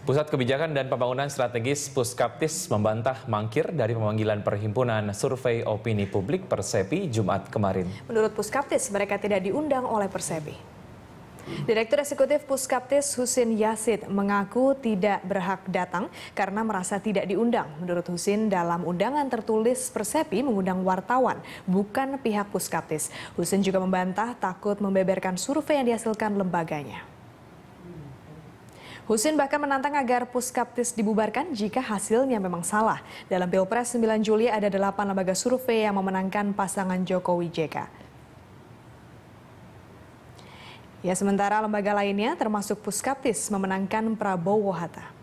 Pusat Kebijakan dan Pembangunan Strategis Puskaptis membantah mangkir dari pemanggilan Perhimpunan Survei Opini Publik Persepi Jumat kemarin. Menurut Puskaptis, mereka tidak diundang oleh Persepi. Direktur Eksekutif Puskaptis Husin Yasid mengaku tidak berhak datang karena merasa tidak diundang. Menurut Husin, dalam undangan tertulis Persepi mengundang wartawan, bukan pihak Puskaptis. Husin juga membantah takut membeberkan survei yang dihasilkan lembaganya. Husin bahkan menantang agar Puskaptis dibubarkan jika hasilnya memang salah. Dalam Pilpres 9 Juli ada delapan lembaga survei yang memenangkan pasangan Jokowi JK. Ya, sementara lembaga lainnya termasuk Puskaptis memenangkan Prabowo Hatta.